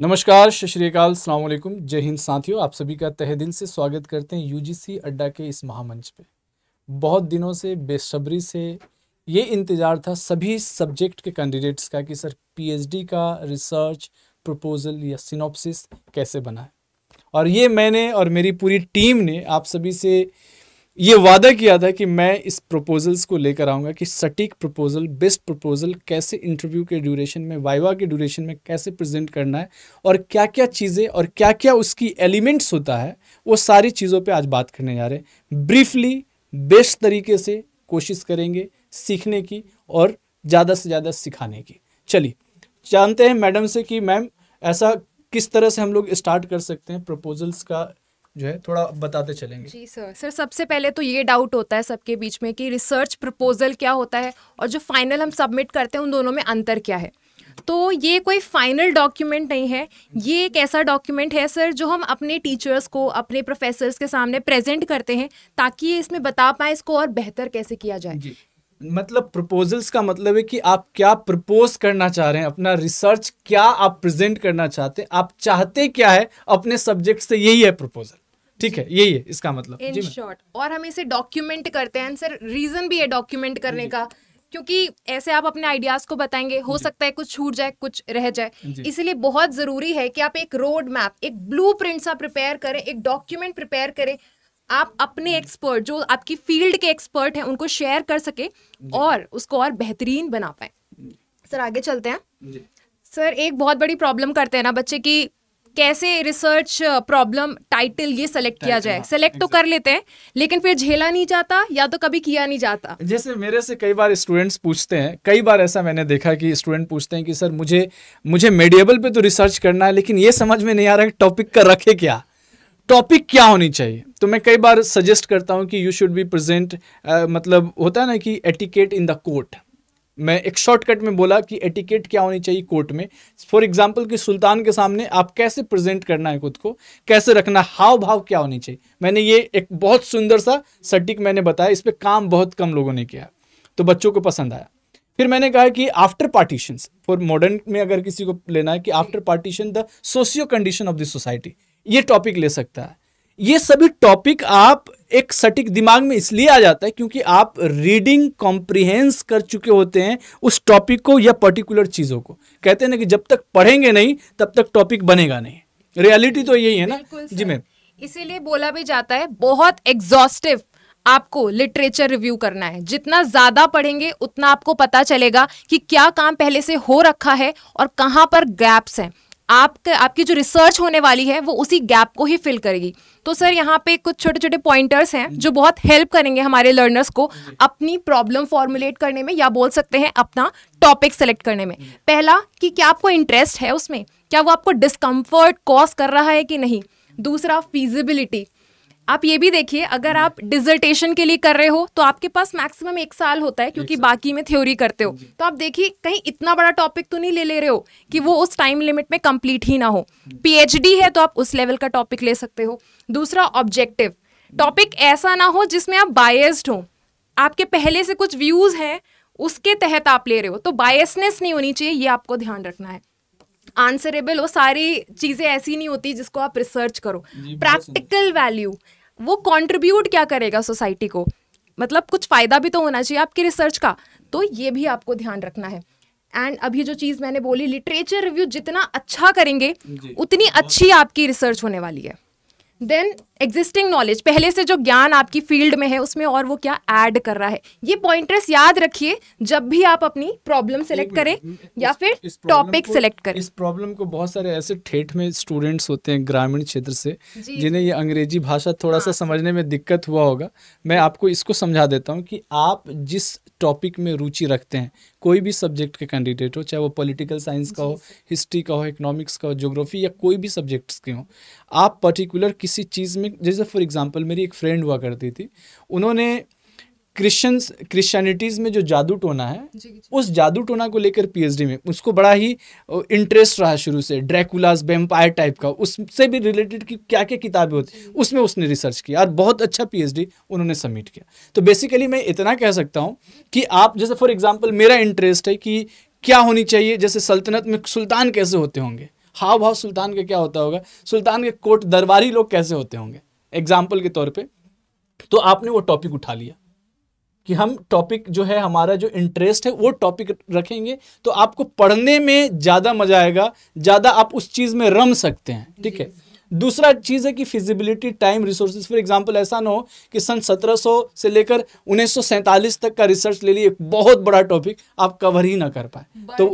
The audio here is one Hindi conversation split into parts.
नमस्कार सत श्रीकाल सलामकुम जय हिंद साथियों आप सभी का तहे दिल से स्वागत करते हैं यूजीसी अड्डा के इस महामंच पे बहुत दिनों से बेसब्री से ये इंतज़ार था सभी सब्जेक्ट के कैंडिडेट्स का कि सर पीएचडी का रिसर्च प्रपोजल या सिनोपसिस कैसे बनाए और ये मैंने और मेरी पूरी टीम ने आप सभी से ये वादा किया था कि मैं इस प्रपोजल्स को लेकर आऊँगा कि सटीक प्रपोजल बेस्ट प्रपोजल कैसे इंटरव्यू के ड्यूरेशन में वाइवा के ड्यूरेशन में कैसे प्रेजेंट करना है और क्या क्या चीज़ें और क्या क्या उसकी एलिमेंट्स होता है वो सारी चीज़ों पे आज बात करने जा रहे हैं ब्रीफली बेस्ट तरीके से कोशिश करेंगे सीखने की और ज़्यादा से ज़्यादा सिखाने की चलिए जानते हैं मैडम से कि मैम ऐसा किस तरह से हम लोग स्टार्ट कर सकते हैं प्रपोजल्स का जो है थोड़ा बताते चलेंगे जी सर सर सबसे पहले तो ये डाउट होता है सबके बीच में कि रिसर्च प्रपोजल क्या होता है और जो फाइनल हम सबमिट करते हैं उन दोनों में अंतर क्या है तो ये कोई फाइनल डॉक्यूमेंट नहीं है ये एक ऐसा डॉक्यूमेंट है सर जो हम अपने टीचर्स को अपने प्रोफेसर्स के सामने प्रेजेंट करते हैं ताकि ये इसमें बता पाए इसको और बेहतर कैसे किया जाए जी मतलब प्रपोजल्स का मतलब है कि आप क्या प्रपोज करना चाह रहे हैं अपना रिसर्च क्या आप प्रेजेंट करना चाहते हैं आप चाहते क्या है अपने सब्जेक्ट से यही है प्रपोजल ठीक है यही है इसका मतलब इन शॉर्ट और हम इसे डॉक्यूमेंट करते हैं सर रीजन भी है डॉक्यूमेंट करने का क्योंकि ऐसे आप अपने आइडियाज को बताएंगे हो सकता है कुछ छूट जाए कुछ रह जाए इसलिए बहुत जरूरी है कि आप एक रोड मैप एक ब्लू प्रिंट सा प्रिपेयर करें एक डॉक्यूमेंट प्रिपेयर करें आप अपने एक्सपर्ट जो आपकी फील्ड के एक्सपर्ट हैं उनको शेयर कर सके और उसको और बेहतरीन बना पाए सर आगे चलते हैं सर एक बहुत बड़ी प्रॉब्लम करते हैं ना बच्चे की कैसे रिसर्च प्रॉब्लम टाइटल ये सेलेक्ट किया जाए सेलेक्ट हाँ, तो कर लेते हैं लेकिन फिर झेला नहीं जाता या तो कभी किया नहीं जाता जैसे मेरे से कई बार स्टूडेंट्स पूछते हैं कई बार ऐसा मैंने देखा कि स्टूडेंट पूछते हैं कि सर मुझे मुझे मेडिएबल पे तो रिसर्च करना है लेकिन ये समझ में नहीं आ रहा है टॉपिक का रखे क्या टॉपिक क्या होनी चाहिए तो मैं कई बार सजेस्ट करता हूँ कि यू शुड बी प्रेजेंट मतलब होता है ना कि एटिकेट इन द कोर्ट मैं एक शॉर्टकट में बोला कि एटिकेट क्या होनी चाहिए कोर्ट में फॉर एग्जाम्पल कि सुल्तान के सामने आप कैसे प्रेजेंट करना है खुद को कैसे रखना हाव भाव क्या होनी चाहिए मैंने ये एक बहुत सुंदर सा सटीक मैंने बताया इस पर काम बहुत कम लोगों ने किया तो बच्चों को पसंद आया फिर मैंने कहा कि आफ्टर पार्टीशन फॉर मॉडर्न में अगर किसी को लेना है कि after partition the socio condition of the society ये टॉपिक ले सकता है ये सभी टॉपिक आप एक सटीक दिमाग में इसलिए आ जाता है क्योंकि आप रीडिंग कॉम्प्रिहेंस कर चुके होते हैं उस टॉपिक को या पर्टिकुलर चीज़ों को कहते हैं ना कि जब तक पढ़ेंगे नहीं तब तक टॉपिक बनेगा नहीं रियलिटी तो यही है ना जी मैम इसीलिए बोला भी जाता है बहुत एग्जॉस्टिव आपको लिटरेचर रिव्यू करना है जितना ज़्यादा पढ़ेंगे उतना आपको पता चलेगा कि क्या काम पहले से हो रखा है और कहाँ पर गैप्स हैं आपके आपकी जो रिसर्च होने वाली है वो उसी गैप को ही फिल करेगी तो सर यहाँ पे कुछ छोटे छोटे पॉइंटर्स हैं जो बहुत हेल्प करेंगे हमारे लर्नर्स को अपनी प्रॉब्लम फॉर्मुलेट करने में या बोल सकते हैं अपना टॉपिक सेलेक्ट करने में पहला कि क्या आपको इंटरेस्ट है उसमें क्या वो आपको डिस्कम्फर्ट कॉज कर रहा है कि नहीं दूसरा फीजिबिलिटी आप ये भी देखिए अगर आप डिजर्टेशन के लिए कर रहे हो तो आपके पास मैक्सिमम एक साल होता है क्योंकि बाकी में थ्योरी करते हो तो आप देखिए कहीं इतना बड़ा टॉपिक तो नहीं ले ले रहे हो कि वो उस टाइम लिमिट में कंप्लीट ही ना हो पीएचडी है तो आप उस लेवल का टॉपिक ले सकते हो दूसरा ऑब्जेक्टिव टॉपिक ऐसा ना हो जिसमें आप बायस्ड हो आपके पहले से कुछ व्यूज हैं उसके तहत आप ले रहे हो तो बायसनेस नहीं होनी चाहिए ये आपको ध्यान रखना है आंसरेबल वो सारी चीज़ें ऐसी नहीं होती जिसको आप रिसर्च करो प्रैक्टिकल वैल्यू वो कॉन्ट्रीब्यूट क्या करेगा सोसाइटी को मतलब कुछ फ़ायदा भी तो होना चाहिए आपकी रिसर्च का तो ये भी आपको ध्यान रखना है एंड अभी जो चीज़ मैंने बोली लिटरेचर रिव्यू जितना अच्छा करेंगे उतनी अच्छी आपकी रिसर्च होने वाली है देन एग्जिस्टिंग नॉलेज पहले से जो ज्ञान आपकी फील्ड में है उसमें और वो क्या ऐड कर रहा है ये पॉइंटर्स याद रखिए जब भी आप अपनी प्रॉब्लम सेलेक्ट करें या फिर टॉपिक सेलेक्ट करें इस प्रॉब्लम को बहुत सारे ऐसे ठेठ में स्टूडेंट्स होते हैं ग्रामीण क्षेत्र से जिन्हें ये अंग्रेजी भाषा थोड़ा हाँ। सा समझने में दिक्कत हुआ होगा मैं आपको इसको समझा देता हूँ कि आप जिस टॉपिक में रुचि रखते हैं कोई भी सब्जेक्ट के कैंडिडेट हो चाहे वो पॉलिटिकल साइंस का हो हिस्ट्री का हो इकोनॉमिक्स का हो ज्योग्राफी या कोई भी सब्जेक्ट्स के हो आप पर्टिकुलर किसी चीज़ में में जैसे फॉर एग्जांपल मेरी एक फ्रेंड हुआ करती थी उन्होंने क्रिश्चियंस क्रिश्चियनिटीज़ में जो जादू टोना है जी, जी। उस जादू टोना को लेकर पीएचडी में उसको बड़ा ही इंटरेस्ट रहा शुरू से ड्रैकुलास वेम्पायर टाइप का उससे भी रिलेटेड की क्या क्या किताबें होती उसमें उसने रिसर्च किया और बहुत अच्छा पीएचडी उन्होंने सबमिट किया तो बेसिकली मैं इतना कह सकता हूँ कि आप जैसे फॉर एग्जाम्पल मेरा इंटरेस्ट है कि क्या होनी चाहिए जैसे सल्तनत में सुल्तान कैसे होते होंगे हाव भाव सुल्तान का क्या होता होगा सुल्तान के कोट दरबारी लोग कैसे होते होंगे एग्जाम्पल के तौर पर तो आपने वो टॉपिक उठा लिया कि हम टॉपिक जो है हमारा जो इंटरेस्ट है वो टॉपिक रखेंगे तो आपको पढ़ने में ज़्यादा मज़ा आएगा ज़्यादा आप उस चीज़ में रम सकते हैं ठीक है दूसरा चीज़ है कि feasibility time resource for example ऐसा ना हो कि सन 1700 से लेकर उन्नीस तक का रिसर्च ले लिए बहुत बड़ा टॉपिक आप कवर ही ना कर पाए तो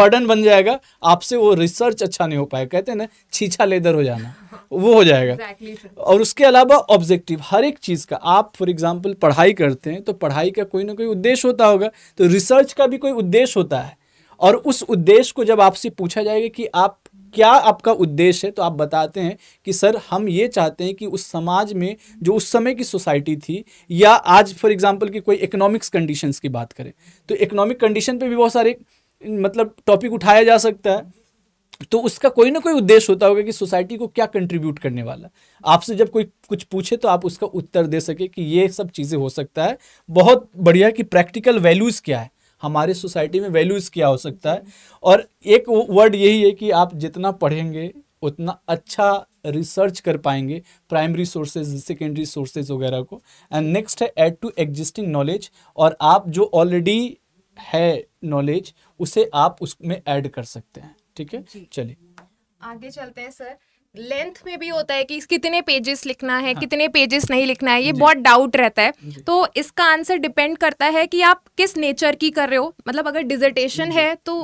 बर्डन बन जाएगा आपसे वो रिसर्च अच्छा नहीं हो पाएगा कहते हैं ना छीछा लेदर हो जाना वो हो जाएगा exactly. और उसके अलावा ऑब्जेक्टिव हर एक चीज़ का आप फॉर एग्जाम्पल पढ़ाई करते हैं तो पढ़ाई का कोई ना कोई उद्देश्य होता होगा तो रिसर्च का भी कोई उद्देश्य होता है और उस उद्देश्य को जब आपसे पूछा जाएगा कि आप क्या आपका उद्देश्य है तो आप बताते हैं कि सर हम ये चाहते हैं कि उस समाज में जो उस समय की सोसाइटी थी या आज फॉर एग्जांपल की कोई इकोनॉमिक्स कंडीशंस की बात करें तो इकोनॉमिक कंडीशन पे भी बहुत सारे मतलब टॉपिक उठाया जा सकता है तो उसका कोई ना कोई उद्देश्य होता होगा कि सोसाइटी को क्या कंट्रीब्यूट करने वाला आपसे जब कोई कुछ पूछे तो आप उसका उत्तर दे सके कि ये सब चीज़ें हो सकता है बहुत बढ़िया कि प्रैक्टिकल वैल्यूज़ क्या है हमारे सोसाइटी में वैल्यूज़ क्या हो सकता है और एक वर्ड यही है कि आप जितना पढ़ेंगे उतना अच्छा रिसर्च कर पाएंगे प्राइमरी सोर्सेज सेकेंडरी सोर्सेज वगैरह को एंड नेक्स्ट है ऐड टू एग्जिस्टिंग नॉलेज और आप जो ऑलरेडी है नॉलेज उसे आप उसमें ऐड कर सकते हैं ठीक है चलिए आगे चलते हैं सर लेंथ में भी होता है कि कितने पेजेस लिखना है हाँ। कितने पेजेस नहीं लिखना है ये बहुत डाउट रहता है तो इसका आंसर डिपेंड करता है कि आप किस नेचर की कर रहे हो मतलब अगर डिजर्टेशन है तो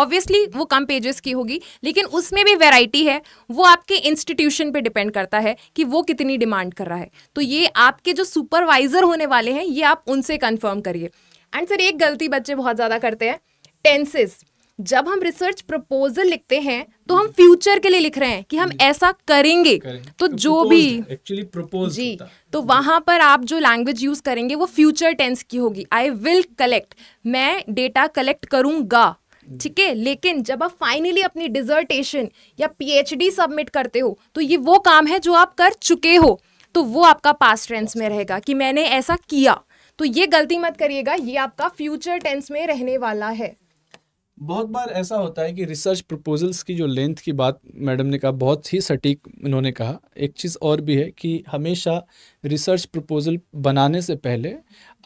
ऑब्वियसली वो कम पेजेस की होगी लेकिन उसमें भी वैरायटी है वो आपके इंस्टीट्यूशन पे डिपेंड करता है कि वो कितनी डिमांड कर रहा है तो ये आपके जो सुपरवाइजर होने वाले हैं ये आप उनसे कंफर्म करिए एंड सर एक गलती बच्चे बहुत ज़्यादा करते हैं टेंसेस जब हम रिसर्च प्रपोजल लिखते हैं तो हम फ्यूचर के लिए लिख रहे हैं कि हम ऐसा करेंगे, करें। तो, तो जो भी एक्चुअली प्रपोज जी तो वहां पर आप जो लैंग्वेज यूज करेंगे वो फ्यूचर टेंस की होगी आई विल कलेक्ट मैं डेटा कलेक्ट करूंगा ठीक है लेकिन जब आप फाइनली अपनी डिजर्टेशन या पीएचडी सबमिट करते हो तो ये वो काम है जो आप कर चुके हो तो वो आपका पास्ट टेंस में रहेगा कि मैंने ऐसा किया तो ये गलती मत करिएगा ये आपका फ्यूचर टेंस में रहने वाला है बहुत बार ऐसा होता है कि रिसर्च प्रपोजल्स की जो लेंथ की बात मैडम ने कहा बहुत ही सटीक उन्होंने कहा एक चीज़ और भी है कि हमेशा रिसर्च प्रपोजल बनाने से पहले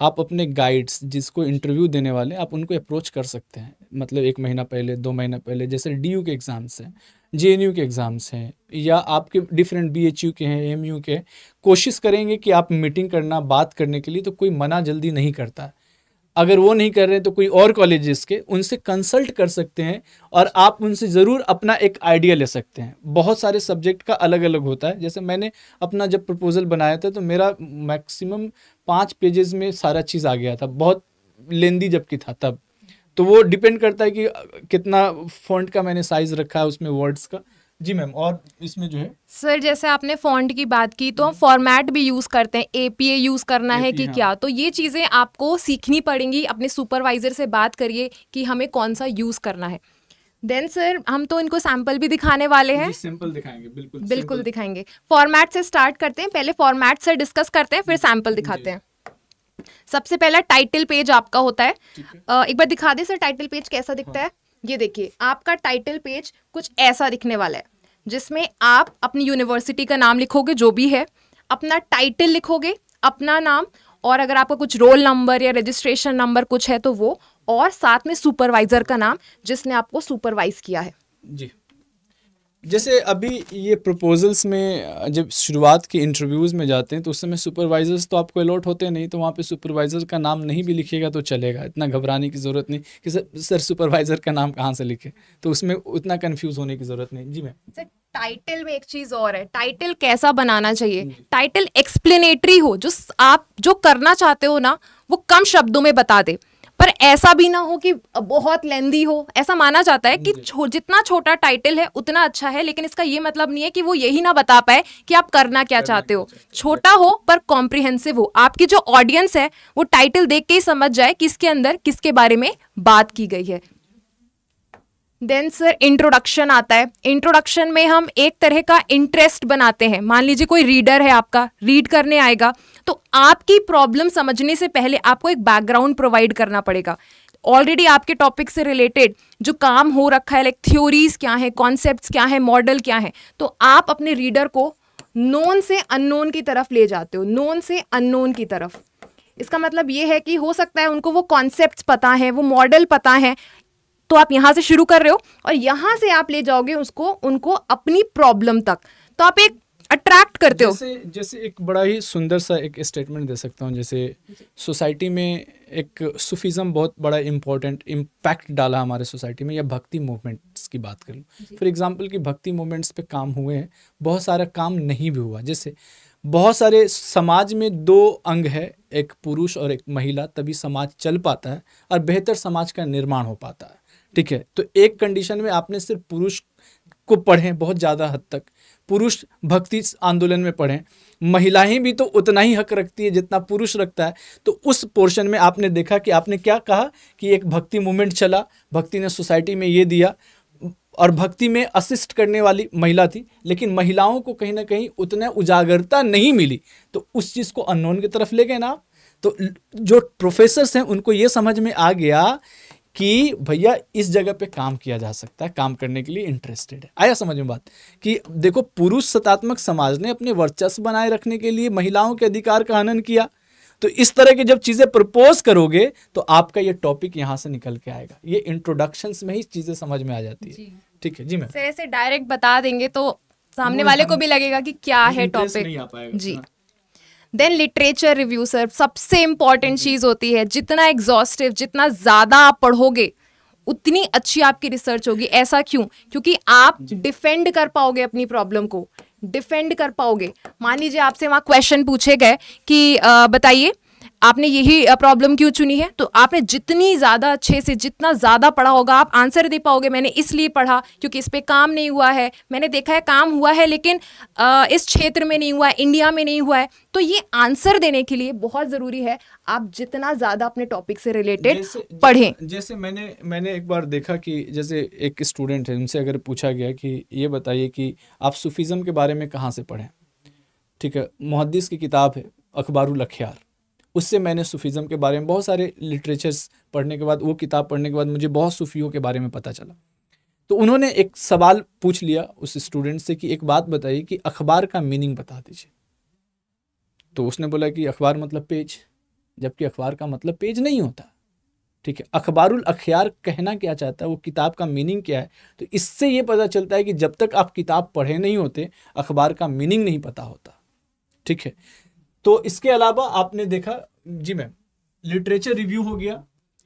आप अपने गाइड्स जिसको इंटरव्यू देने वाले आप उनको अप्रोच कर सकते हैं मतलब एक महीना पहले दो महीना पहले जैसे डी के एग्ज़ाम्स हैं जे के एग्ज़ाम्स हैं या आपके डिफरेंट बी के हैं एम के कोशिश करेंगे कि आप मीटिंग करना बात करने के लिए तो कोई मना जल्दी नहीं करता अगर वो नहीं कर रहे हैं तो कोई और कॉलेजेस के उनसे कंसल्ट कर सकते हैं और आप उनसे ज़रूर अपना एक आइडिया ले सकते हैं बहुत सारे सब्जेक्ट का अलग अलग होता है जैसे मैंने अपना जब प्रपोज़ल बनाया था तो मेरा मैक्सिमम पाँच पेजेस में सारा चीज़ आ गया था बहुत लेंदी जबकि था तब तो वो डिपेंड करता है कि कितना फॉन्ट का मैंने साइज़ रखा है उसमें वर्ड्स का जी मैम और इसमें जो है सर जैसे आपने फॉन्ट की बात की तो हम फॉर्मेट भी यूज़ करते हैं ए पी ए यूज़ करना है कि हाँ। क्या तो ये चीज़ें आपको सीखनी पड़ेंगी अपने सुपरवाइज़र से बात करिए कि हमें कौन सा यूज़ करना है देन सर हम तो इनको सैंपल भी दिखाने वाले हैं सिंपल दिखाएंगे बिल्कुल बिल्कुल दिखाएंगे फॉर्मेट से स्टार्ट करते हैं पहले फॉर्मेट से डिस्कस करते हैं फिर सैंपल दिखाते हैं सबसे पहला टाइटल पेज आपका होता है, एक बार दिखा दे सर टाइटल पेज कैसा दिखता हाँ। है ये देखिए आपका टाइटल पेज कुछ ऐसा दिखने वाला है जिसमें आप अपनी यूनिवर्सिटी का नाम लिखोगे जो भी है अपना टाइटल लिखोगे अपना नाम और अगर आपका कुछ रोल नंबर या रजिस्ट्रेशन नंबर कुछ है तो वो और साथ में सुपरवाइज़र का नाम जिसने आपको सुपरवाइज़ किया है जी जैसे अभी ये प्रपोजल्स में जब शुरुआत के इंटरव्यूज़ में जाते हैं तो उस समय सुपरवाइज़र्स तो आपको अलॉट होते नहीं तो वहाँ पे सुपरवाइज़र का नाम नहीं भी लिखेगा तो चलेगा इतना घबराने की ज़रूरत नहीं कि सर सर सुपरवाइज़र का नाम कहाँ से लिखे तो उसमें उतना कन्फ्यूज़ होने की ज़रूरत नहीं जी मैम टाइटल में एक चीज़ और है टाइटल कैसा बनाना चाहिए टाइटल एक्सप्लेनेटरी हो जो आप जो करना चाहते हो ना वो कम शब्दों में बता दे पर ऐसा भी ना हो कि बहुत लेंदी हो ऐसा माना जाता है कि छो, जितना छोटा टाइटल है उतना अच्छा है लेकिन इसका ये मतलब नहीं है कि वो यही ना बता पाए कि आप करना क्या चाहते हो छोटा हो पर कॉम्प्रिहेंसिव हो आपकी जो ऑडियंस है वो टाइटल देख के ही समझ जाए किसके अंदर किसके बारे में बात की गई है देन सर इंट्रोडक्शन आता है इंट्रोडक्शन में हम एक तरह का इंटरेस्ट बनाते हैं मान लीजिए कोई रीडर है आपका रीड करने आएगा तो आपकी प्रॉब्लम समझने से पहले आपको एक बैकग्राउंड प्रोवाइड करना पड़ेगा ऑलरेडी आपके टॉपिक से रिलेटेड जो काम हो रखा है लाइक थ्योरीज क्या है कॉन्सेप्ट क्या है मॉडल क्या है तो आप अपने रीडर को नोन से अननोन की तरफ ले जाते हो नोन से अननोन की तरफ इसका मतलब ये है कि हो सकता है उनको वो कॉन्सेप्ट पता है वो मॉडल पता है तो आप यहाँ से शुरू कर रहे हो और यहाँ से आप ले जाओगे उसको उनको अपनी प्रॉब्लम तक तो आप एक अट्रैक्ट करते जैसे, हो जैसे एक बड़ा ही सुंदर सा एक स्टेटमेंट दे सकता हूँ जैसे सोसाइटी में एक सूफीज़म बहुत बड़ा इम्पोर्टेंट इम्पैक्ट डाला हमारे सोसाइटी में या भक्ति मूवमेंट्स की बात कर लूँ फॉर एग्जांपल कि भक्ति मूवमेंट्स पे काम हुए हैं बहुत सारा काम नहीं भी हुआ जैसे बहुत सारे समाज में दो अंग है एक पुरुष और एक महिला तभी समाज चल पाता है और बेहतर समाज का निर्माण हो पाता है ठीक है तो एक कंडीशन में आपने सिर्फ पुरुष को पढ़ें बहुत ज़्यादा हद तक पुरुष भक्ति आंदोलन में पढ़ें महिलाएं भी तो उतना ही हक रखती है जितना पुरुष रखता है तो उस पोर्शन में आपने देखा कि आपने क्या कहा कि एक भक्ति मूवमेंट चला भक्ति ने सोसाइटी में ये दिया और भक्ति में असिस्ट करने वाली महिला थी लेकिन महिलाओं को कहीं ना कहीं उतना उजागरता नहीं मिली तो उस चीज़ को अननोन की तरफ ले गए ना आप तो जो प्रोफेसर्स हैं उनको ये समझ में आ गया कि भैया इस जगह पे काम किया जा सकता है काम करने के लिए इंटरेस्टेड है आया समझ में बात कि देखो पुरुष सतात्मक समाज ने अपने वर्चस्व बनाए रखने के लिए महिलाओं के अधिकार का हनन किया तो इस तरह की जब चीज़ें प्रपोज करोगे तो आपका ये टॉपिक यहाँ से निकल के आएगा ये इंट्रोडक्शन में ही चीज़ें समझ में आ जाती है ठीक है जी मैम ऐसे डायरेक्ट बता देंगे तो सामने वाले को भी लगेगा कि क्या है टॉपिक जी हाँ। देन लिटरेचर रिव्यू सर सबसे इम्पॉर्टेंट चीज़ होती है जितना एग्जॉस्टिव जितना ज़्यादा आप पढ़ोगे उतनी अच्छी आपकी रिसर्च होगी ऐसा क्यों क्योंकि आप डिफेंड कर पाओगे अपनी प्रॉब्लम को डिफेंड कर पाओगे मान लीजिए आपसे वहाँ क्वेश्चन पूछे गए कि बताइए आपने यही प्रॉब्लम क्यों चुनी है तो आपने जितनी ज़्यादा अच्छे से जितना ज़्यादा पढ़ा होगा आप आंसर दे पाओगे मैंने इसलिए पढ़ा क्योंकि इस पर काम नहीं हुआ है मैंने देखा है काम हुआ है लेकिन आ, इस क्षेत्र में नहीं हुआ है इंडिया में नहीं हुआ है तो ये आंसर देने के लिए बहुत ज़रूरी है आप जितना ज़्यादा अपने टॉपिक से रिलेटेड पढ़ें जैसे मैंने मैंने एक बार देखा कि जैसे एक स्टूडेंट है उनसे अगर पूछा गया कि ये बताइए कि आप सूफीज़म के बारे में कहाँ से पढ़ें ठीक है मुहदस की किताब है अखबारुल अखियार उससे मैंने सूफीज़म के बारे में बहुत सारे लिटरेचर्स पढ़ने के बाद वो किताब पढ़ने के बाद मुझे बहुत सूफियों के बारे में पता चला तो उन्होंने एक सवाल पूछ लिया उस स्टूडेंट से कि एक बात बताइए कि अखबार का मीनिंग बता दीजिए तो उसने बोला कि अखबार मतलब पेज जबकि अखबार का मतलब पेज नहीं होता ठीक है अखबारुल अखियार कहना क्या चाहता है वो किताब का मीनिंग क्या है तो इससे ये पता चलता है कि जब तक आप किताब पढ़े नहीं होते अखबार का मीनिंग नहीं पता होता ठीक है तो इसके अलावा आपने देखा जी मैम लिटरेचर रिव्यू हो गया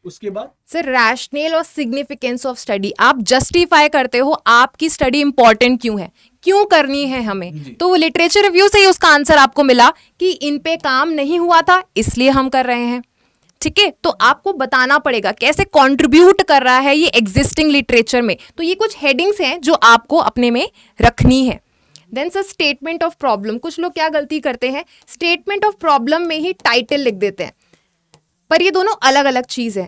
उसके बाद सर रैशनल और सिग्निफिकेंस ऑफ स्टडी आप जस्टिफाई करते हो आपकी स्टडी इंपॉर्टेंट क्यों है क्यों करनी है हमें तो वो लिटरेचर रिव्यू से ही उसका आंसर आपको मिला कि इन पे काम नहीं हुआ था इसलिए हम कर रहे हैं ठीक है तो आपको बताना पड़ेगा कैसे कंट्रीब्यूट कर रहा है ये एग्जिस्टिंग लिटरेचर में तो ये कुछ हेडिंग्स हैं जो आपको अपने में रखनी है then sir statement of problem कुछ लोग क्या गलती करते हैं स्टेटमेंट ऑफ प्रॉब्लम में ही टाइटल लिख देते हैं पर ये दोनों अलग अलग चीज है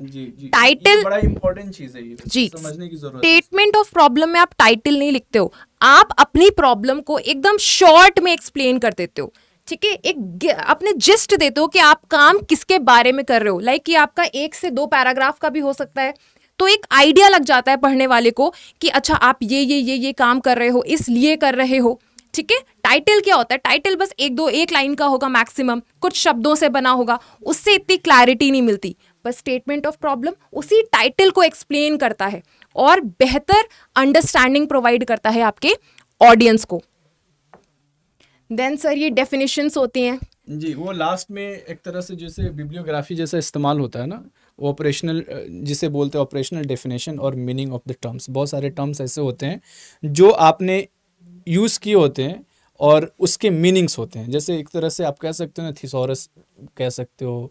टाइटल बड़ा इंपॉर्टेंट चीज है ये जी समझने की जरूरत स्टेटमेंट ऑफ प्रॉब्लम में आप टाइटल नहीं लिखते हो आप अपनी प्रॉब्लम को एकदम शॉर्ट में एक्सप्लेन कर देते हो ठीक है एक अपने जिस्ट देते हो कि आप काम किसके बारे में कर रहे हो लाइक like ये आपका एक से दो पैराग्राफ का भी हो सकता है तो एक आइडिया लग जाता है पढ़ने वाले को कि अच्छा आप ये ये ये ये काम कर रहे हो इसलिए कर रहे हो ठीक है टाइटल क्या होता है टाइटल बस एक दो एक लाइन का होगा मैक्सिमम कुछ शब्दों से बना होगा उससे इतनी क्लैरिटी नहीं मिलती बस स्टेटमेंट ऑफ प्रॉब्लम उसी टाइटल को एक्सप्लेन करता है और बेहतर अंडरस्टैंडिंग प्रोवाइड करता है आपके ऑडियंस को देन सर ये डेफिनेशंस होती हैं जी वो लास्ट में एक तरह से जैसे बिब्लियोग्राफी जैसा इस्तेमाल होता है ना ऑपरेशनल जिसे बोलते हैं ऑपरेशनल डेफिनेशन और मीनिंग ऑफ द टर्म्स बहुत सारे टर्म्स ऐसे होते हैं जो आपने यूज़ किए होते हैं और उसके मीनिंग्स होते हैं जैसे एक तरह से आप कह सकते हो ना थिसोरस कह सकते हो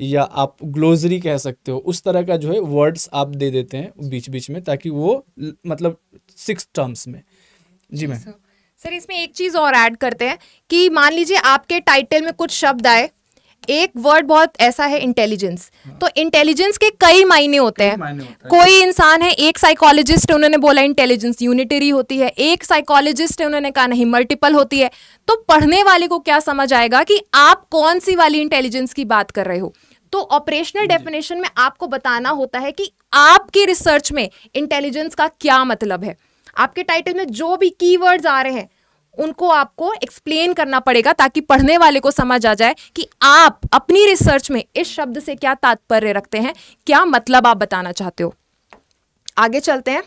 या आप ग्लोजरी कह सकते हो उस तरह का जो है वर्ड्स आप दे देते हैं बीच बीच में ताकि वो मतलब सिक्स टर्म्स में जी मैम सर इसमें एक चीज़ और ऐड करते हैं कि मान लीजिए आपके टाइटल में कुछ शब्द आए एक वर्ड बहुत ऐसा है इंटेलिजेंस हाँ। तो इंटेलिजेंस के कई मायने होते हैं है। कोई इंसान है एक साइकोलॉजिस्ट है उन्होंने बोला इंटेलिजेंस यूनिटरी होती है एक साइकोलॉजिस्ट है उन्होंने कहा नहीं मल्टीपल होती है तो पढ़ने वाले को क्या समझ आएगा कि आप कौन सी वाली इंटेलिजेंस की बात कर रहे हो तो ऑपरेशनल डेफिनेशन में आपको बताना होता है कि आपकी रिसर्च में इंटेलिजेंस का क्या मतलब है आपके टाइटल में जो भी कीवर्ड्स आ रहे हैं उनको आपको एक्सप्लेन करना पड़ेगा ताकि पढ़ने वाले को समझ आ जाए कि आप अपनी रिसर्च में इस शब्द से क्या तात्पर्य रखते हैं क्या मतलब आप बताना चाहते हो आगे चलते हैं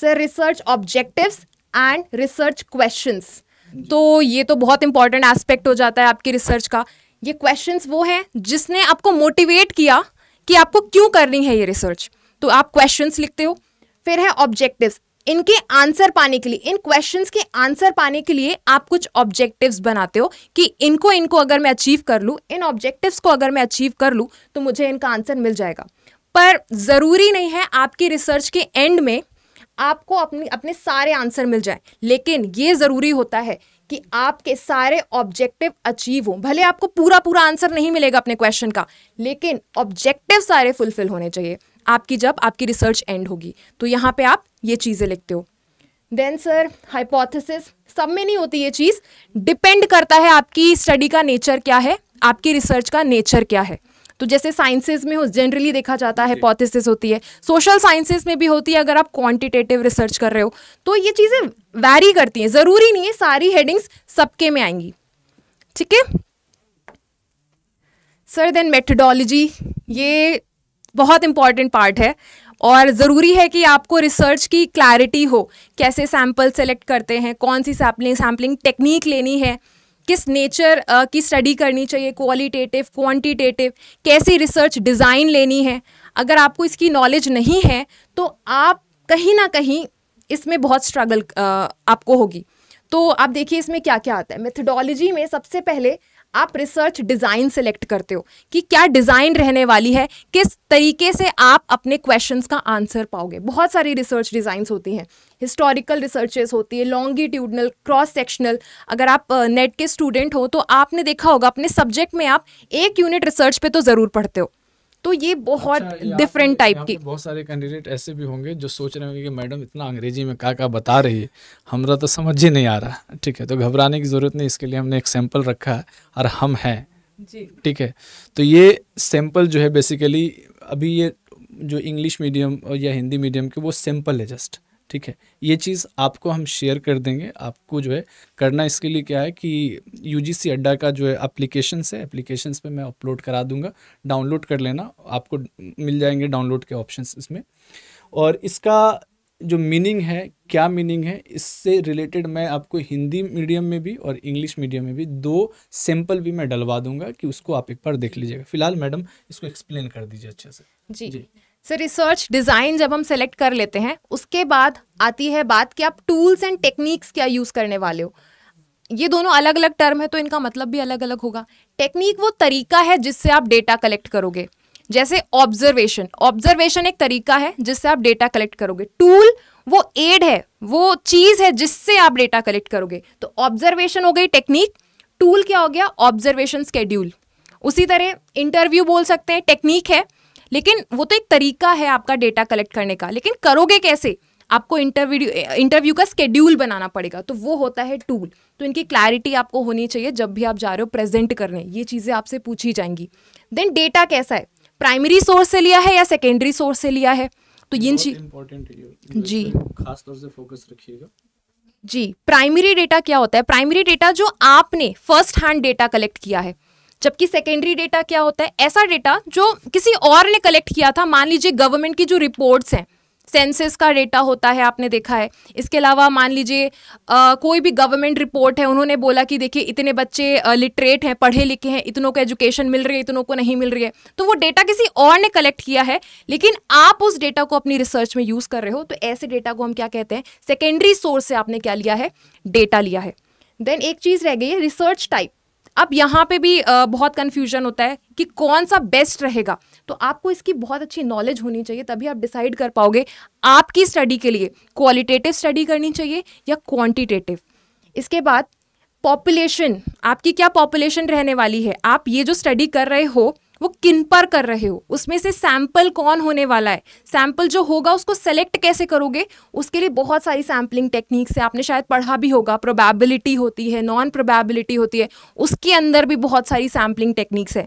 sir research objectives and research questions तो ये तो बहुत इंपॉर्टेंट एस्पेक्ट हो जाता है आपकी रिसर्च का ये क्वेश्चंस वो हैं जिसने आपको मोटिवेट किया कि आपको क्यों करनी है ये रिसर्च तो आप क्वेश्चंस लिखते हो फिर है ऑब्जेक्टिव्स इनके आंसर पाने के लिए इन क्वेश्चन के आंसर पाने के लिए आप कुछ ऑब्जेक्टिव बनाते हो कि इनको इनको अगर मैं अचीव कर लूँ इन ऑब्जेक्टिव को अगर मैं अचीव कर लूँ तो मुझे इनका आंसर मिल जाएगा पर ज़रूरी नहीं है आपकी रिसर्च के एंड में आपको अपने अपने सारे आंसर मिल जाए लेकिन ये ज़रूरी होता है कि आपके सारे ऑब्जेक्टिव अचीव हों भले आपको पूरा पूरा आंसर नहीं मिलेगा अपने क्वेश्चन का लेकिन ऑब्जेक्टिव सारे फुलफिल होने चाहिए आपकी जब आपकी रिसर्च एंड होगी तो यहाँ पे आप ये चीज़ें लिखते हो देन सर हाइपोथेसिस सब में नहीं होती ये चीज़ डिपेंड करता है आपकी स्टडी का नेचर क्या है आपकी रिसर्च का नेचर क्या है तो जैसे साइंसेज में जनरली देखा जाता है हाइपोथेसिस होती है सोशल साइंसेज में भी होती है अगर आप क्वांटिटेटिव रिसर्च कर रहे हो तो ये चीज़ें वैरी करती हैं ज़रूरी नहीं है सारी हेडिंग्स सबके में आएंगी ठीक है सर देन मेथडोलॉजी ये बहुत इंपॉर्टेंट पार्ट है और ज़रूरी है कि आपको रिसर्च की क्लैरिटी हो कैसे सैम्पल सेलेक्ट करते हैं कौन सी सैम्पलिंग सैम्पलिंग टेक्निक लेनी है किस नेचर uh, की स्टडी करनी चाहिए क्वालिटेटिव क्वांटिटेटिव कैसी रिसर्च डिज़ाइन लेनी है अगर आपको इसकी नॉलेज नहीं है तो आप कहीं ना कहीं इसमें बहुत स्ट्रगल uh, आपको होगी तो आप देखिए इसमें क्या क्या आता है मेथडोलॉजी में सबसे पहले आप रिसर्च डिज़ाइन सेलेक्ट करते हो कि क्या डिज़ाइन रहने वाली है किस तरीके से आप अपने क्वेश्चन का आंसर पाओगे बहुत सारी रिसर्च डिज़ाइंस होती हैं हिस्टोरिकल रिसर्चेस होती है लॉन्गिट्यूडनल क्रॉस सेक्शनल अगर आप नेट के स्टूडेंट हो तो आपने देखा होगा अपने सब्जेक्ट में आप एक यूनिट रिसर्च पे तो ज़रूर पढ़ते हो तो ये बहुत डिफरेंट अच्छा, टाइप की बहुत सारे कैंडिडेट ऐसे भी होंगे जो सोच रहे होंगे कि मैडम इतना अंग्रेजी में क्या का बता रही है हमारा तो समझ ही नहीं आ रहा ठीक है तो घबराने की ज़रूरत नहीं इसके लिए हमने एक सैंपल रखा है और हम हैं ठीक है तो ये सैंपल जो है बेसिकली अभी ये जो इंग्लिश मीडियम या हिंदी मीडियम के वो सिंपल है जस्ट ठीक है ये चीज़ आपको हम शेयर कर देंगे आपको जो है करना इसके लिए क्या है कि यू जी अड्डा का जो है अप्लीकेशन है अप्लीकेशन पे मैं अपलोड करा दूंगा डाउनलोड कर लेना आपको मिल जाएंगे डाउनलोड के ऑप्शंस इसमें और इसका जो मीनिंग है क्या मीनिंग है इससे रिलेटेड मैं आपको हिंदी मीडियम में भी और इंग्लिश मीडियम में भी दो सैम्पल भी मैं डलवा दूंगा कि उसको आप एक बार देख लीजिएगा फिलहाल मैडम इसको एक्सप्लेन कर दीजिए अच्छे से जी, जी। सर रिसर्च डिज़ाइन जब हम सेलेक्ट कर लेते हैं उसके बाद आती है बात कि आप टूल्स एंड टेक्निक्स क्या यूज़ करने वाले हो ये दोनों अलग अलग टर्म है तो इनका मतलब भी अलग अलग होगा टेक्निक वो तरीका है जिससे आप डेटा कलेक्ट करोगे जैसे ऑब्जर्वेशन ऑब्जर्वेशन एक तरीका है जिससे आप डेटा कलेक्ट करोगे टूल वो एड है वो चीज़ है जिससे आप डेटा कलेक्ट करोगे तो ऑब्जर्वेशन हो गई टेक्निक टूल क्या हो गया ऑब्जर्वेशन स्केड्यूल उसी तरह इंटरव्यू बोल सकते हैं टेक्निक है लेकिन वो तो एक तरीका है आपका डेटा कलेक्ट करने का लेकिन करोगे कैसे आपको इंटरव्यू इंटरव्यू का स्केड्यूल बनाना पड़ेगा तो वो होता है टूल तो इनकी क्लैरिटी आपको होनी चाहिए जब भी आप जा रहे हो प्रेजेंट करने ये चीज़ें आपसे पूछी जाएंगी देन डेटा कैसा है प्राइमरी सोर्स से लिया है या सेकेंडरी सोर्स से लिया है तो इन चीज जी खास तौर से फोकस रखिएगा जी प्राइमरी डेटा क्या होता है प्राइमरी डेटा जो आपने फर्स्ट हैंड डेटा कलेक्ट किया है जबकि सेकेंडरी डेटा क्या होता है ऐसा डेटा जो किसी और ने कलेक्ट किया था मान लीजिए गवर्नमेंट की जो रिपोर्ट्स हैं सेंसेस का डेटा होता है आपने देखा है इसके अलावा मान लीजिए कोई भी गवर्नमेंट रिपोर्ट है उन्होंने बोला कि देखिए इतने बच्चे लिटरेट हैं पढ़े लिखे हैं इतनों को एजुकेशन मिल रही है इतनों को नहीं मिल रही है तो वो डेटा किसी और ने कलेक्ट किया है लेकिन आप उस डेटा को अपनी रिसर्च में यूज़ कर रहे हो तो ऐसे डेटा को हम क्या कहते हैं सेकेंडरी सोर्स से आपने क्या लिया है डेटा लिया है देन एक चीज़ रह गई है रिसर्च टाइप अब यहाँ पे भी बहुत कन्फ्यूजन होता है कि कौन सा बेस्ट रहेगा तो आपको इसकी बहुत अच्छी नॉलेज होनी चाहिए तभी आप डिसाइड कर पाओगे आपकी स्टडी के लिए क्वालिटेटिव स्टडी करनी चाहिए या क्वांटिटेटिव इसके बाद पॉपुलेशन आपकी क्या पॉपुलेशन रहने वाली है आप ये जो स्टडी कर रहे हो वो किन पर कर रहे हो उसमें से सैंपल कौन होने वाला है सैंपल जो होगा उसको सेलेक्ट कैसे करोगे उसके लिए बहुत सारी सैम्पलिंग टेक्निक्स है आपने शायद पढ़ा भी होगा प्रोबेबिलिटी होती है नॉन प्रोबेबिलिटी होती है उसके अंदर भी बहुत सारी सैम्पलिंग टेक्निक्स है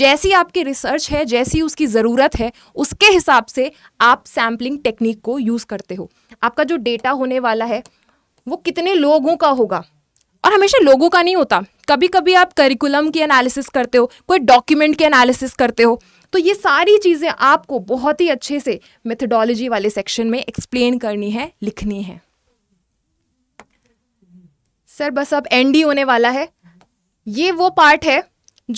जैसी आपकी रिसर्च है जैसी उसकी ज़रूरत है उसके हिसाब से आप सैम्पलिंग टेक्निक को यूज़ करते हो आपका जो डेटा होने वाला है वो कितने लोगों का होगा और हमेशा लोगों का नहीं होता कभी कभी आप करिकुलम की एनालिसिस करते हो कोई डॉक्यूमेंट की एनालिसिस करते हो तो ये सारी चीज़ें आपको बहुत ही अच्छे से मेथडोलॉजी वाले सेक्शन में एक्सप्लेन करनी है लिखनी है सर बस अब एंड ही होने वाला है ये वो पार्ट है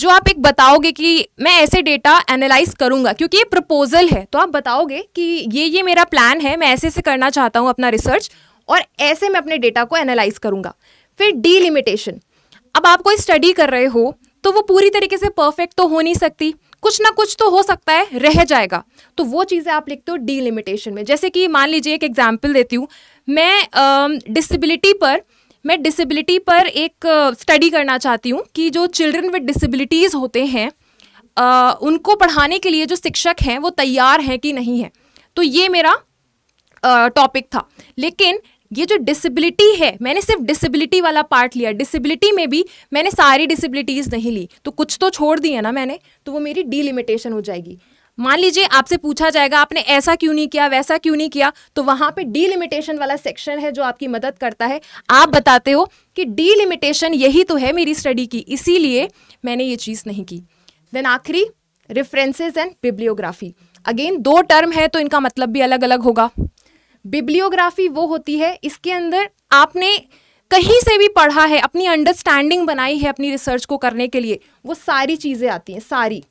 जो आप एक बताओगे कि मैं ऐसे डेटा एनालाइज करूंगा क्योंकि ये प्रपोजल है तो आप बताओगे कि ये ये मेरा प्लान है मैं ऐसे ऐसे करना चाहता हूँ अपना रिसर्च और ऐसे मैं अपने डेटा को एनालाइज करूंगा फिर डीलिमिटेशन अब आप कोई स्टडी कर रहे हो तो वो पूरी तरीके से परफेक्ट तो हो नहीं सकती कुछ ना कुछ तो हो सकता है रह जाएगा तो वो चीज़ें आप लिखते हो डीलिमिटेशन में जैसे कि मान लीजिए एक एग्जाम्पल देती हूँ मैं डिसेबिलिटी uh, पर मैं डिसेबिलिटी पर एक स्टडी uh, करना चाहती हूँ कि जो चिल्ड्रन विद डिसेबिलिटीज़ होते हैं uh, उनको पढ़ाने के लिए जो शिक्षक हैं वो तैयार हैं कि नहीं है तो ये मेरा टॉपिक था लेकिन ये जो डिसेबिलिटी है मैंने सिर्फ डिसेबिलिटी वाला पार्ट लिया डिसेबिलिटी में भी मैंने सारी डिसेबिलिटीज़ नहीं ली तो कुछ तो छोड़ दी है ना मैंने तो वो मेरी डीलिमिटेशन हो जाएगी मान लीजिए आपसे पूछा जाएगा आपने ऐसा क्यों नहीं किया वैसा क्यों नहीं किया तो वहां पे डीलिमिटेशन वाला सेक्शन है जो आपकी मदद करता है आप बताते हो कि डीलिमिटेशन यही तो है मेरी स्टडी की इसीलिए मैंने ये चीज़ नहीं की देन आखिरी रेफरेंसेज एंड बिब्लियोग्राफी अगेन दो टर्म है तो इनका मतलब भी अलग अलग होगा बिब्लियोग्राफी वो होती है इसके अंदर आपने कहीं से भी पढ़ा है अपनी अंडरस्टैंडिंग बनाई है अपनी रिसर्च को करने के लिए वो सारी चीज़ें आती हैं सारी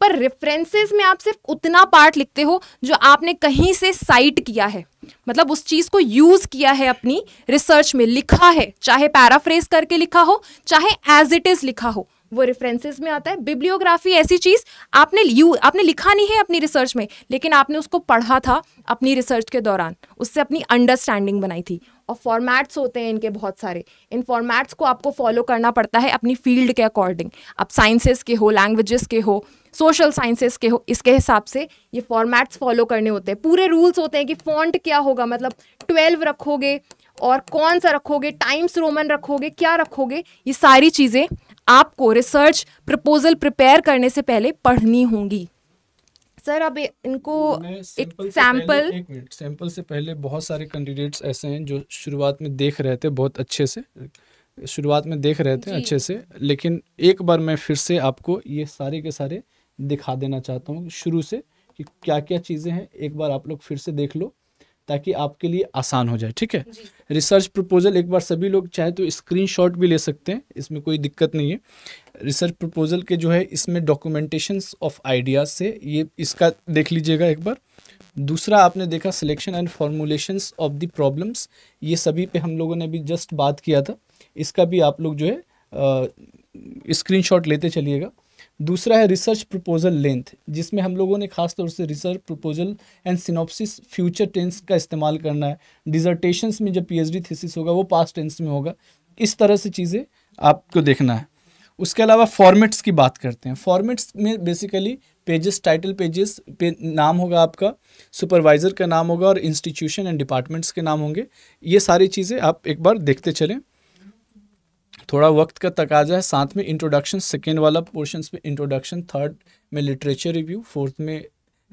पर रेफरेंसेस में आप सिर्फ उतना पार्ट लिखते हो जो आपने कहीं से साइट किया है मतलब उस चीज़ को यूज़ किया है अपनी रिसर्च में लिखा है चाहे पैराफ्रेज करके लिखा हो चाहे एज इट इज़ लिखा हो वो रेफरेंसेज में आता है बिब्लियोग्राफी ऐसी चीज़ आपने यू आपने लिखा नहीं है अपनी रिसर्च में लेकिन आपने उसको पढ़ा था अपनी रिसर्च के दौरान उससे अपनी अंडरस्टैंडिंग बनाई थी और फॉर्मेट्स होते हैं इनके बहुत सारे इन फॉर्मेट्स को आपको फॉलो करना पड़ता है अपनी फील्ड के अकॉर्डिंग आप साइंसेस के हो लैंग्वेजेस के हो सोशल साइंसेस के हो इसके हिसाब से ये फॉर्मेट्स फॉलो करने होते हैं पूरे रूल्स होते हैं कि फॉन्ट क्या होगा मतलब ट्वेल्व रखोगे और कौन सा रखोगे टाइम्स रोमन रखोगे क्या रखोगे ये सारी चीज़ें आपको रिसर्च प्रपोजल प्रिपेयर करने से पहले पढ़नी होंगी सर अब इनको एक सैंपल सैंपल से पहले बहुत सारे कैंडिडेट्स ऐसे हैं जो शुरुआत में देख रहे थे बहुत अच्छे से शुरुआत में देख रहे थे अच्छे से लेकिन एक बार मैं फिर से आपको ये सारे के सारे दिखा देना चाहता हूँ शुरू से कि क्या क्या चीज़ें हैं एक बार आप लोग फिर से देख लो ताकि आपके लिए आसान हो जाए ठीक है रिसर्च प्रपोजल एक बार सभी लोग चाहे तो स्क्रीनशॉट भी ले सकते हैं इसमें कोई दिक्कत नहीं है रिसर्च प्रपोजल के जो है इसमें डॉक्यूमेंटेशन ऑफ आइडियाज से ये इसका देख लीजिएगा एक बार दूसरा आपने देखा selection and formulations of the problems ये सभी पे हम लोगों ने अभी जस्ट बात किया था इसका भी आप लोग जो है स्क्रीनशॉट लेते चलिएगा दूसरा है रिसर्च प्रपोजल लेंथ जिसमें हम लोगों ने खास तौर से research proposal and synopsis future tense का इस्तेमाल करना है डिजर्टेशंस में जब पीएचडी थीसिस होगा वो पास्ट टेंस में होगा इस तरह से चीज़ें आपको देखना है उसके अलावा फॉर्मेट्स की बात करते हैं फॉर्मेट्स में बेसिकली पेजेस टाइटल पेजेस पे नाम होगा आपका सुपरवाइज़र का नाम होगा और इंस्टीट्यूशन एंड डिपार्टमेंट्स के नाम होंगे ये सारी चीज़ें आप एक बार देखते चलें थोड़ा वक्त का तकाजा है साथ में इंट्रोडक्शन सेकेंड वाला पोर्शन में इंट्रोडक्शन थर्ड में लिटरेचर रिव्यू फोर्थ में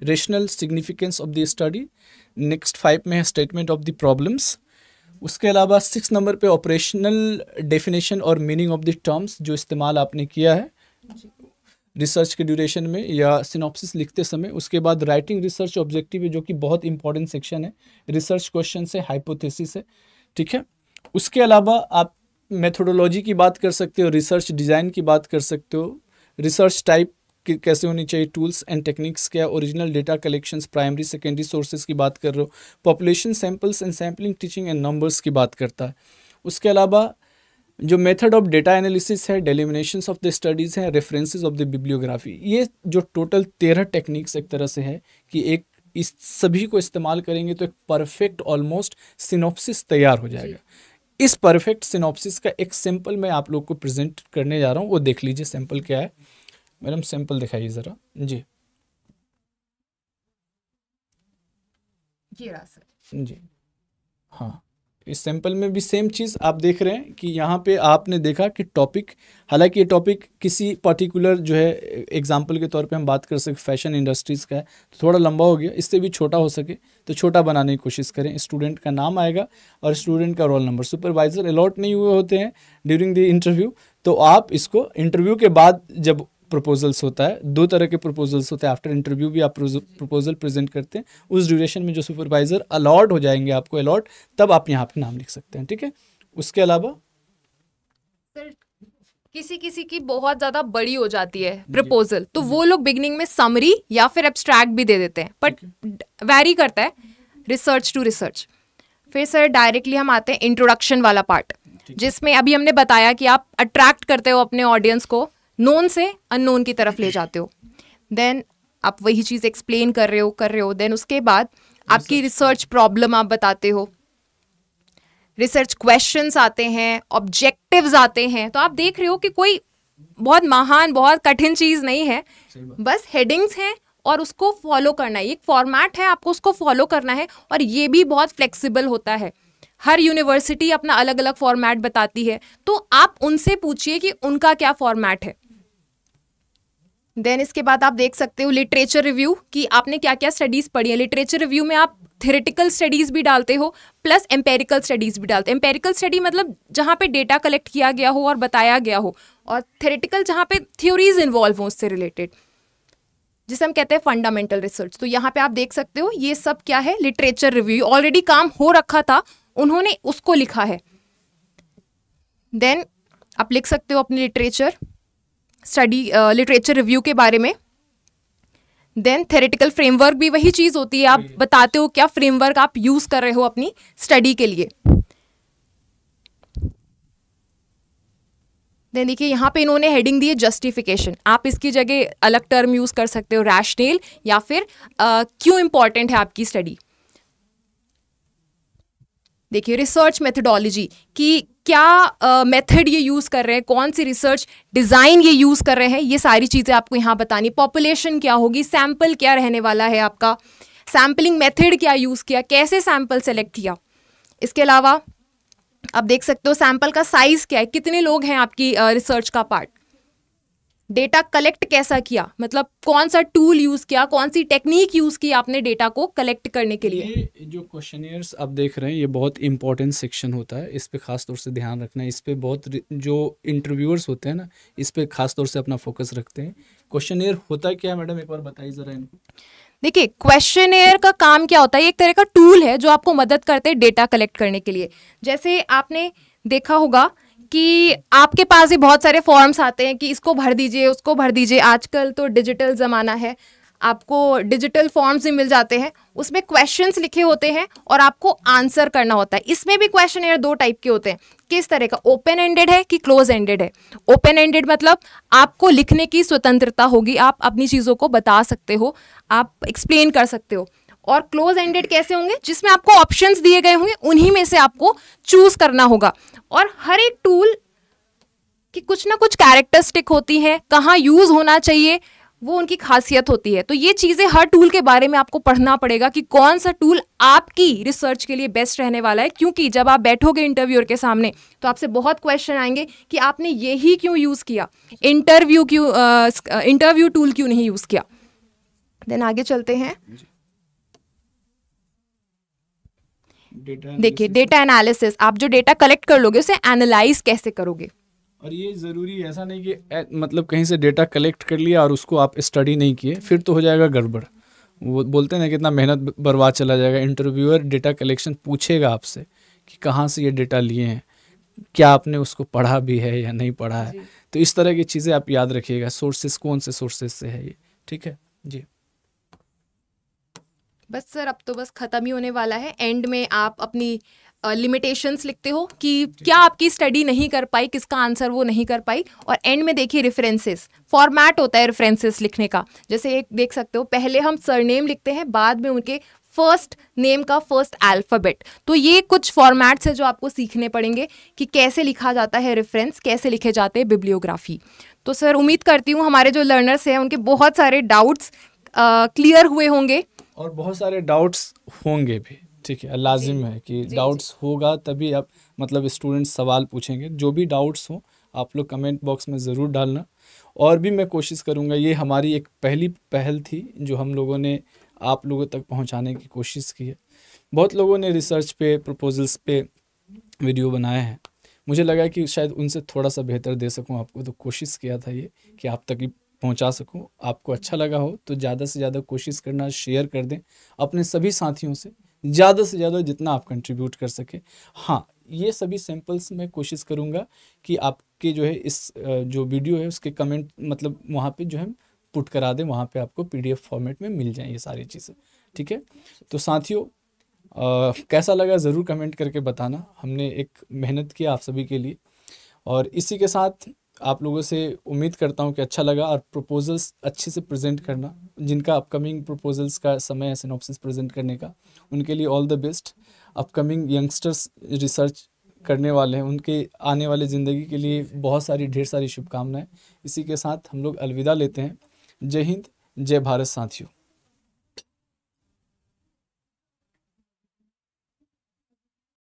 rationale significance of the study next five में है स्टेटमेंट ऑफ द प्रॉब्लम्स उसके अलावा सिक्स नंबर पे ऑपरेशनल डेफिनेशन और मीनिंग ऑफ द टर्म्स जो इस्तेमाल आपने किया है रिसर्च के ड्यूरेशन में या सिनॉप्सिस लिखते समय उसके बाद राइटिंग रिसर्च ऑब्जेक्टिव है जो कि बहुत इंपॉर्टेंट सेक्शन है रिसर्च क्वेश्चन से हाइपोथेसिस है ठीक है उसके अलावा आप मेथोडोलॉजी की बात कर सकते हो रिसर्च डिज़ाइन की बात कर सकते हो रिसर्च टाइप कैसे होनी चाहिए टूल्स एंड टेक्निक्स क्या original data collections primary secondary sources की बात कर रहे हो population samples and sampling teaching and numbers की बात करता है उसके अलावा जो मेथड ऑफ डेटा एनालिसिस है डेलिमिनेशन ऑफ द स्टडीज़ हैं रेफरेंसेज ऑफ द बिब्लियोग्राफी ये जो टोटल तेरह टेक्निक्स एक तरह से है कि एक इस सभी को इस्तेमाल करेंगे तो एक परफेक्ट ऑलमोस्ट सिनोप्सिस तैयार हो जाएगा इस परफेक्ट सिनॉप्सिस का एक सैंपल मैं आप लोग को प्रेजेंट करने जा रहा हूँ वो देख लीजिए सैंपल क्या है मैडम सैंपल दिखाइए ज़रा जी जी जी हाँ इस सैंपल में भी सेम चीज़ आप देख रहे हैं कि यहाँ पे आपने देखा कि टॉपिक हालांकि ये टॉपिक किसी पर्टिकुलर जो है एग्जांपल के तौर पे हम बात कर सकें फैशन इंडस्ट्रीज़ का है तो थोड़ा लंबा हो गया इससे भी छोटा हो सके तो छोटा बनाने की कोशिश करें स्टूडेंट का नाम आएगा और स्टूडेंट का रोल नंबर सुपरवाइज़र अलॉट नहीं हुए होते हैं ड्यूरिंग द इंटरव्यू तो आप इसको इंटरव्यू के बाद जब प्रपोजल्स होता है दो तरह के प्रपोजल्स होते हैं आफ्टर इंटरव्यू भी आप प्रपोजल प्रेजेंट करते हैं उस ड्यूरेशन में जो सुपरवाइज़र अलॉट हो जाएंगे आपको अलॉट तब आप यहाँ पे नाम लिख सकते हैं ठीक है उसके अलावा किसी किसी की बहुत ज्यादा बड़ी हो जाती है प्रपोजल तो वो लोग बिगनिंग में समरी या फिर एब्स्ट्रैक्ट भी दे देते हैं बट वेरी करता है रिसर्च टू रिसर्च फिर सर डायरेक्टली हम आते हैं इंट्रोडक्शन वाला पार्ट जिसमें अभी हमने बताया कि आप अट्रैक्ट करते हो अपने ऑडियंस को नोन से अननोन की तरफ ले जाते हो देन आप वही चीज़ एक्सप्लेन कर रहे हो कर रहे हो देन उसके बाद आपकी रिसर्च प्रॉब्लम आप बताते हो रिसर्च क्वेश्चंस आते हैं ऑब्जेक्टिव्स आते हैं तो आप देख रहे हो कि कोई बहुत महान बहुत कठिन चीज़ नहीं है बस हेडिंग्स हैं और उसको फॉलो करना है एक फॉर्मेट है आपको उसको फॉलो करना है और ये भी बहुत फ्लेक्सिबल होता है हर यूनिवर्सिटी अपना अलग अलग फॉर्मेट बताती है तो आप उनसे पूछिए कि उनका क्या फॉर्मेट है देन इसके बाद आप देख सकते हो लिटरेचर रिव्यू कि आपने क्या क्या स्टडीज़ पढ़ी है लिटरेचर रिव्यू में आप थेरेटिकल स्टडीज़ भी डालते हो प्लस एम्पेरिकल स्टडीज़ भी डालते हो एम्पेरिकल स्टडी मतलब जहाँ पे डेटा कलेक्ट किया गया हो और बताया गया हो और थेरेटिकल जहाँ पे थ्योरीज इन्वॉल्व हों उससे रिलेटेड जिसे हम कहते हैं फंडामेंटल रिसर्च तो यहाँ पे आप देख सकते हो ये सब क्या है लिटरेचर रिव्यू ऑलरेडी काम हो रखा था उन्होंने उसको लिखा है देन आप लिख सकते हो अपनी लिटरेचर स्टडी लिटरेचर रिव्यू के बारे में देन थेरेटिकल फ्रेमवर्क भी वही चीज़ होती है आप बताते हो क्या फ्रेमवर्क आप यूज़ कर रहे हो अपनी स्टडी के लिए देन देखिए यहाँ पे इन्होंने हेडिंग दी है जस्टिफिकेशन आप इसकी जगह अलग टर्म यूज़ कर सकते हो रैशनेल या फिर uh, क्यों इम्पॉर्टेंट है आपकी स्टडी देखिए रिसर्च मेथडोलॉजी कि क्या मेथड uh, ये यूज़ कर रहे हैं कौन सी रिसर्च डिज़ाइन ये यूज़ कर रहे हैं ये सारी चीज़ें आपको यहाँ बतानी पॉपुलेशन क्या होगी सैम्पल क्या रहने वाला है आपका सैम्पलिंग मेथड क्या यूज़ किया कैसे सैम्पल सेलेक्ट किया इसके अलावा आप देख सकते हो सैम्पल का साइज़ क्या है कितने लोग हैं आपकी रिसर्च uh, का पार्ट डेटा कलेक्ट कैसा किया मतलब कौन सा टूल यूज किया कौन सी टेक्निक यूज की आपने डेटा को कलेक्ट करने के लिए ये जो क्वेश्चन आप देख रहे हैं ये बहुत इंपॉर्टेंट सेक्शन होता है इस पर खास तौर से ध्यान रखना है इस पर बहुत जो इंटरव्यूअर्स होते हैं ना इस पर खास तौर से अपना फोकस रखते हैं क्वेश्चन होता क्या मैडम एक बार बताइए जरा इनको देखिए क्वेश्चन का काम क्या होता है एक तरह का टूल है जो आपको मदद करते हैं डेटा कलेक्ट करने के लिए जैसे आपने देखा होगा कि आपके पास भी बहुत सारे फॉर्म्स आते हैं कि इसको भर दीजिए उसको भर दीजिए आजकल तो डिजिटल ज़माना है आपको डिजिटल फॉर्म्स भी मिल जाते हैं उसमें क्वेश्चंस लिखे होते हैं और आपको आंसर करना होता है इसमें भी क्वेश्चन एयर दो टाइप के होते हैं किस तरह का ओपन एंडेड है कि क्लोज एंडेड है ओपन एंडेड मतलब आपको लिखने की स्वतंत्रता होगी आप अपनी चीज़ों को बता सकते हो आप एक्सप्लेन कर सकते हो और क्लोज एंडेड कैसे होंगे जिसमें आपको ऑप्शंस दिए गए होंगे उन्हीं में से आपको चूज करना होगा और हर एक टूल की कुछ ना कुछ कैरेक्टरिस्टिक होती है कहाँ यूज होना चाहिए वो उनकी खासियत होती है तो ये चीज़ें हर टूल के बारे में आपको पढ़ना पड़ेगा कि कौन सा टूल आपकी रिसर्च के लिए बेस्ट रहने वाला है क्योंकि जब आप बैठोगे इंटरव्यूअर के सामने तो आपसे बहुत क्वेश्चन आएंगे कि आपने ये ही क्यों यूज़ किया इंटरव्यू क्यों इंटरव्यू टूल क्यों नहीं यूज़ किया देन आगे चलते हैं देखिए डेटा एनालिसिस आप जो डेटा कलेक्ट कर लोगे उसे एनालाइज कैसे करोगे और ये ज़रूरी है ऐसा नहीं कि ए, मतलब कहीं से डेटा कलेक्ट कर लिया और उसको आप स्टडी नहीं किए फिर तो हो जाएगा गड़बड़ वो बोलते हैं ना कितना मेहनत बर्बाद चला जाएगा इंटरव्यूअर डेटा कलेक्शन पूछेगा आपसे कि कहाँ से ये डेटा लिए हैं क्या आपने उसको पढ़ा भी है या नहीं पढ़ा है तो इस तरह की चीज़ें आप याद रखिएगा सोर्सेस कौन से सोर्सेस से है ये ठीक है जी बस सर अब तो बस ख़त्म ही होने वाला है एंड में आप अपनी लिमिटेशंस लिखते हो कि क्या आपकी स्टडी नहीं कर पाई किसका आंसर वो नहीं कर पाई और एंड में देखिए रेफरेंसेस फॉर्मेट होता है रेफरेंसेस लिखने का जैसे एक देख सकते हो पहले हम सरनेम लिखते हैं बाद में उनके फर्स्ट नेम का फर्स्ट अल्फ़ाबेट तो ये कुछ फॉर्मेट्स है जो आपको सीखने पड़ेंगे कि कैसे लिखा जाता है रेफरेंस कैसे लिखे जाते हैं बिब्लियोग्राफी तो सर उम्मीद करती हूँ हमारे जो लर्नर्स हैं उनके बहुत सारे डाउट्स क्लियर हुए होंगे और बहुत सारे डाउट्स होंगे भी ठीक है लाजिम है कि डाउट्स होगा तभी आप मतलब स्टूडेंट्स सवाल पूछेंगे जो भी डाउट्स हों आप लोग कमेंट बॉक्स में ज़रूर डालना और भी मैं कोशिश करूँगा ये हमारी एक पहली पहल थी जो हम लोगों ने आप लोगों तक पहुँचाने की कोशिश की है बहुत लोगों ने रिसर्च पे प्रपोजल्स पे वीडियो बनाए हैं मुझे लगा कि शायद उनसे थोड़ा सा बेहतर दे सकूँ आपको तो कोशिश किया था ये कि आप तक पहुंचा सकूं आपको अच्छा लगा हो तो ज़्यादा से ज़्यादा कोशिश करना शेयर कर दें अपने सभी साथियों से ज़्यादा से ज़्यादा जितना आप कंट्रीब्यूट कर सकें हाँ ये सभी सैंपल्स मैं कोशिश करूँगा कि आपके जो है इस जो वीडियो है उसके कमेंट मतलब वहाँ पर जो है पुट करा दें वहाँ पर आपको पी फॉर्मेट में मिल जाए ये सारी चीज़ें ठीक है तो साथियों कैसा लगा ज़रूर कमेंट करके बताना हमने एक मेहनत किया आप सभी के लिए और इसी के साथ आप लोगों से उम्मीद करता हूँ कि अच्छा लगा और प्रपोजल्स अच्छे से प्रेजेंट करना जिनका अपकमिंग प्रपोजल्स का समय है सिनॉप्सिस प्रेजेंट करने का उनके लिए all the best upcoming youngsters research करने वाले हैं उनके आने वाले ज़िंदगी के लिए बहुत सारी ढेर सारी शुभकामनाएं इसी के साथ हम लोग अलविदा लेते हैं जय हिंद जय भारत साथियों